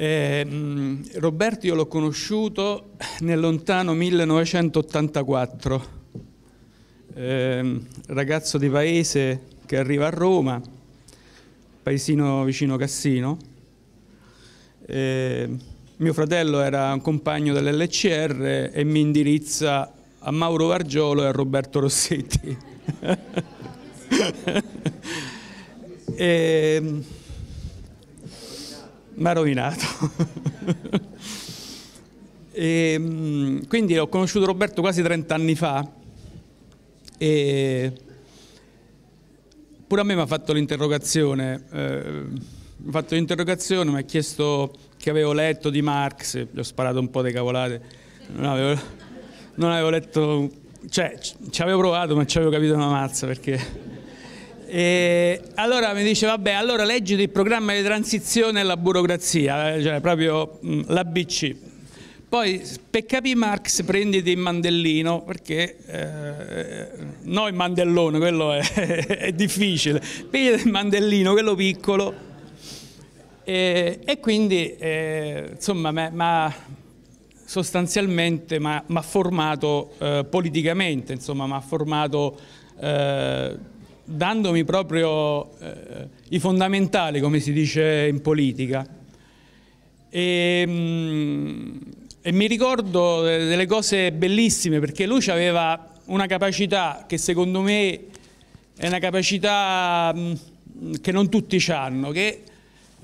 Eh, Roberto io l'ho conosciuto nel lontano 1984, eh, ragazzo di paese che arriva a Roma, paesino vicino Cassino. Eh, mio fratello era un compagno dell'LCR e mi indirizza a Mauro Vargiolo e a Roberto Rossetti. e, ehm, mi ha rovinato. e, mm, quindi ho conosciuto Roberto quasi 30 anni fa e pure a me mi ha fatto l'interrogazione, eh, mi ha fatto l'interrogazione, mi ha chiesto che avevo letto di Marx, gli ho sparato un po' di cavolate, non avevo, non avevo letto, cioè ci avevo provato ma ci avevo capito una mazza perché e allora mi dice, vabbè, allora leggi il programma di transizione alla burocrazia, cioè proprio mm, l'ABC. Poi per capire Marx prenditi il mandellino, perché eh, no il mandellone, quello è, è difficile, prenditi il mandellino, quello piccolo. E, e quindi, eh, insomma, ma, ma sostanzialmente mi ha formato eh, politicamente, insomma, mi ha formato... Eh, dandomi proprio eh, i fondamentali, come si dice in politica. E, mh, mm, e mi ricordo delle cose bellissime perché lui aveva una capacità che secondo me è una capacità mh, mm, che non tutti hanno, che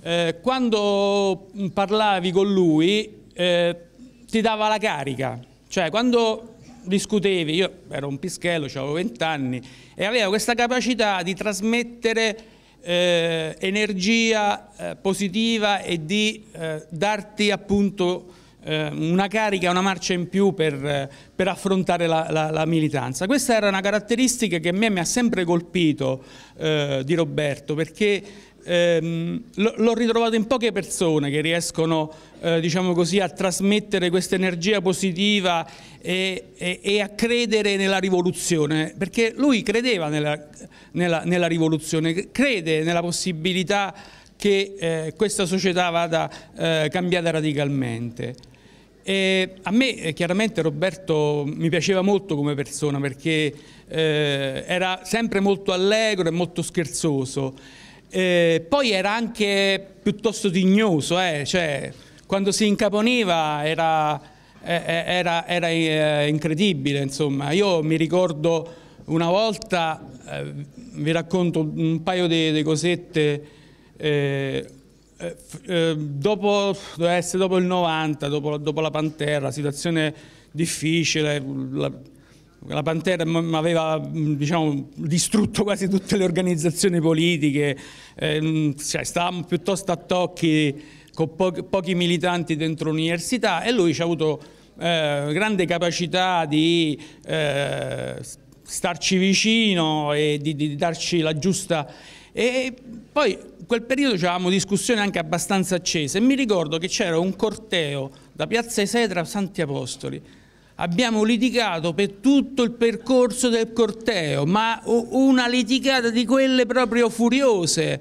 eh, quando parlavi con lui eh, ti dava la carica, cioè quando discutevi, io ero un pischello, avevo 20 anni e aveva questa capacità di trasmettere eh, energia eh, positiva e di eh, darti appunto eh, una carica, una marcia in più per, eh, per affrontare la, la, la, militanza. Questa era una caratteristica che a me mi ha sempre colpito eh, di Roberto perché ehm, l'ho ritrovato in poche persone che riescono eh, diciamo così, a trasmettere questa energia positiva e, e, e, a credere nella rivoluzione, perché lui credeva nella, nella, nella rivoluzione, crede nella possibilità che eh, questa società vada eh, cambiata radicalmente. E a me eh, chiaramente Roberto mi piaceva molto come persona perché eh, era sempre molto allegro e molto scherzoso. Eh, poi era anche piuttosto tignoso, eh, cioè, quando si incaponiva era, eh, eh, era, era incredibile. Insomma. Io mi ricordo una volta, vi racconto un paio di, di cosette eh, ehm, dopo, doveva essere dopo il 90, dopo, dopo la Pantera, situazione difficile, la, la Pantera mi aveva mm, diciamo, distrutto quasi tutte le organizzazioni politiche, eh, cioè, stavamo piuttosto a tocchi con po pochi militanti dentro l'università e lui ci ha avuto eh, grande capacità di eh, starci vicino e di, di darci la giusta e poi in quel periodo avevamo discussioni anche abbastanza accese e mi ricordo che c'era un corteo da Piazza Esedra a Santi Apostoli. Abbiamo litigato per tutto il percorso del corteo, ma una litigata di quelle proprio furiose.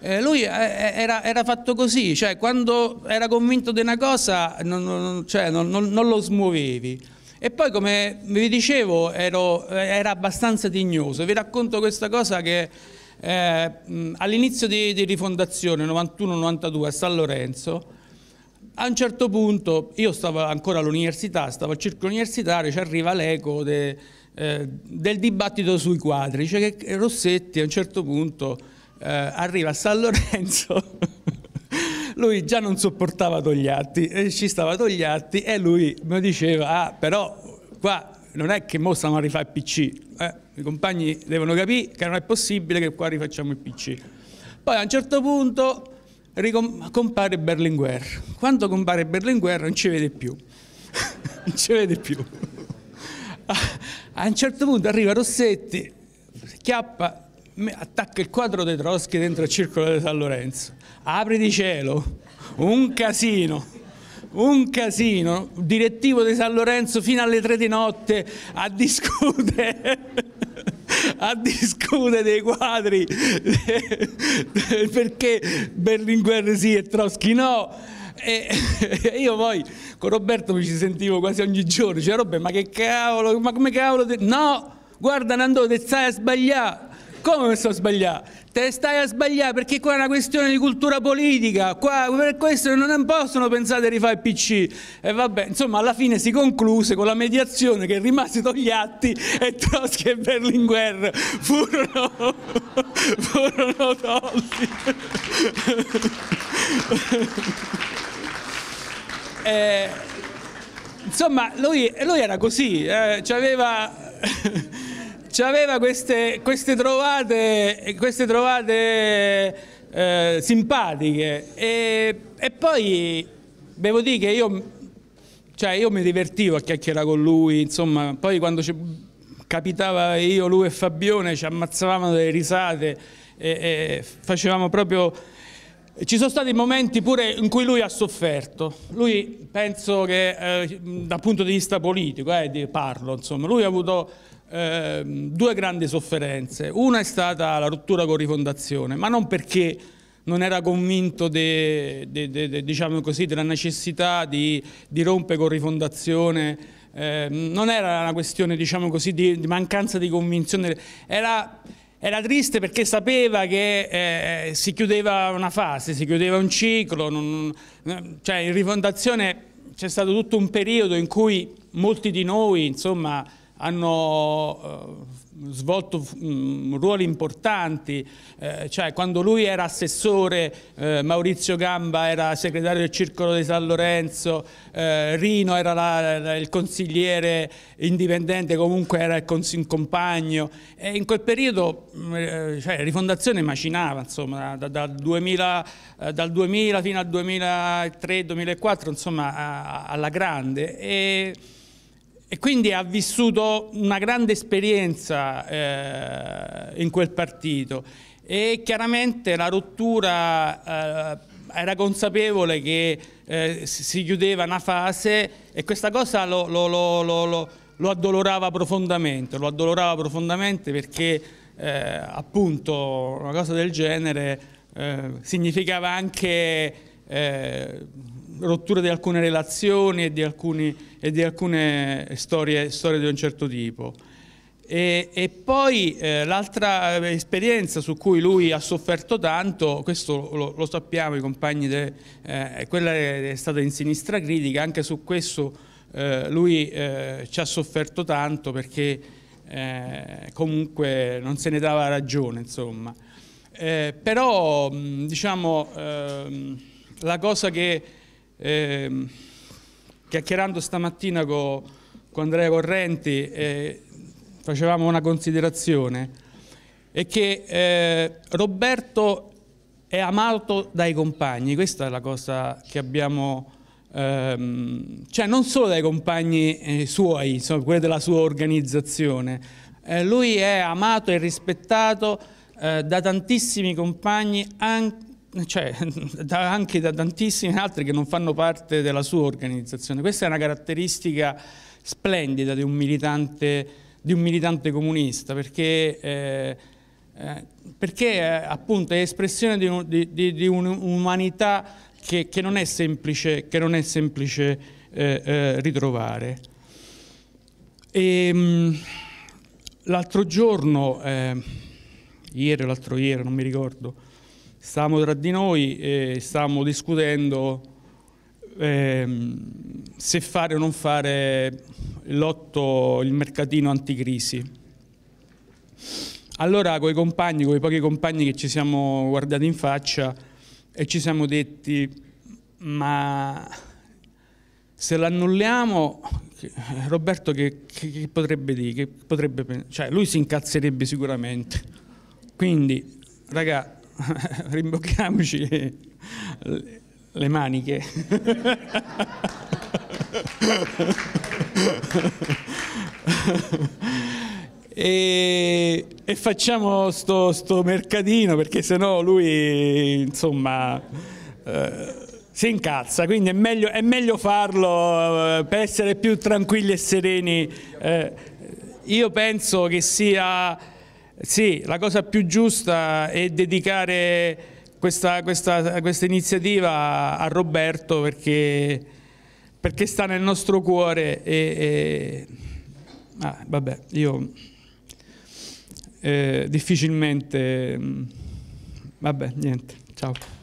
Eh, lui eh, eh, era, era, fatto così, cioè quando era convinto di una cosa non, non, cioè, non, non lo smuovevi. E poi come vi dicevo ero, era abbastanza dignoso, vi racconto questa cosa che eh, All'inizio di, di, rifondazione, 91-92, a San Lorenzo, a un certo punto, io stavo ancora all'università, stavo al circolo universitario, ci arriva l'eco de, eh, del dibattito sui quadri, cioè che Rossetti a un certo punto eh, arriva a San Lorenzo lui già non sopportava Togliatti, eh, ci stava Togliatti e lui mi diceva, ah però qua non è che mo stiamo a rifare il PC, eh, i compagni devono capire che non è possibile che qua rifacciamo il PC. Poi a un certo punto compare Berlinguer. Quando compare Berlinguer non ci vede più. non ci vede più. a un certo punto arriva Rossetti, chiappa, attacca il quadro dei Troschi dentro il circolo di San Lorenzo. Apri di cielo, un casino un casino, direttivo di San Lorenzo fino alle tre di notte a discutere. a discutere dei quadri perché Berlinguer sì e Trotsky no. E, io poi con Roberto mi ci sentivo quasi ogni giorno, cioè Robbe ma che cavolo, ma come cavolo, no, guarda Nando, te stai a sbagliare come mi sto sbagliando? Te stai a sbagliare perché qua è una questione di cultura politica, qua per questo non possono pensare di rifare il PC. E vabbè, insomma, alla fine si concluse con la mediazione che rimase gli e Trotsky e Berlinguer furono, furono tolti. eh, insomma, lui, lui, era così, eh, aveva aveva queste, queste, trovate, queste trovate eh, simpatiche e, e, poi devo dire che io, cioè io mi divertivo a chiacchierare con lui, insomma, poi quando capitava io, lui e Fabione ci ammazzavamo delle risate e, e facevamo proprio ci sono stati momenti pure in cui lui ha sofferto, lui penso che eh, dal punto di vista politico, eh, parlo insomma, lui ha avuto eh, due grandi sofferenze, una è stata la rottura con Rifondazione, ma non perché non era convinto de, de, de, diciamo così, della necessità di, di rompere con Rifondazione, eh, non era una questione diciamo così, di, di mancanza di convinzione, era era triste perché sapeva che eh, eh, si chiudeva una fase, si chiudeva un ciclo, non, eh, cioè in rifondazione c'è stato tutto un periodo in cui molti di noi insomma, hanno eh, svolto mm, ruoli importanti, eh, cioè quando lui era assessore, eh, Maurizio Gamba era segretario del Circolo di San Lorenzo, eh, Rino era la, la, il consigliere indipendente, comunque era il cons- compagno e in quel periodo mh, mm, eh, cioè, Rifondazione macinava, insomma, da, da 2000, dal 2000 eh, fino al 2003-2004, insomma, a, alla grande. E, e quindi ha vissuto una grande esperienza eh, in quel partito e chiaramente la rottura eh, era consapevole che eh, si chiudeva una fase e questa cosa lo, lo, lo, lo addolorava profondamente, lo addolorava profondamente perché eh, appunto una cosa del genere eh, significava anche eh, rottura di alcune relazioni e di, alcuni, e di alcune storie, storie, di un certo tipo. E, e poi eh, l'altra eh, esperienza su cui lui ha sofferto tanto, questo lo, lo sappiamo i compagni, de, eh, quella è stata in sinistra critica, anche su questo eh, lui eh, ci ha sofferto tanto perché comunque non se ne dava ragione, insomma. Eh, però diciamo ehm, la cosa che eh, chiacchierando stamattina con, con Andrea Correnti eh, facevamo una considerazione, è che eh, Roberto è amato dai compagni, questa è la cosa che abbiamo... Ehm, cioè non solo dai compagni eh, suoi, insomma, quelli della sua organizzazione, eh, lui è amato e rispettato eh, da tantissimi compagni anche cioè, da, anche da tantissimi altri che non fanno parte della sua organizzazione. Questa è una caratteristica splendida di un militante, di un militante comunista, perché, eh, eh perché appunto è espressione di, un'umanità che, che, non è semplice, non è semplice eh, eh ritrovare. Ehm, l'altro giorno, eh, ieri o l'altro ieri, non mi ricordo, stavamo tra di noi e stavamo discutendo ehm, se fare o non fare l'otto, il mercatino anticrisi. Allora con i compagni, con i pochi compagni che ci siamo guardati in faccia e ci siamo detti ma se l'annulliamo Roberto che, che, che, potrebbe dire? Che potrebbe, cioè lui si incazzerebbe sicuramente. Quindi ragazzi rimbocchiamoci le, le, maniche. e, e, facciamo sto, sto, mercatino perché sennò lui insomma eh, si incazza quindi è meglio, è meglio farlo eh, per essere più tranquilli e sereni eh, io penso che sia sì, la cosa più giusta è dedicare questa, questa, questa iniziativa a Roberto perché, perché, sta nel nostro cuore e, e ah, vabbè, io eh, difficilmente, mm, vabbè, niente, ciao.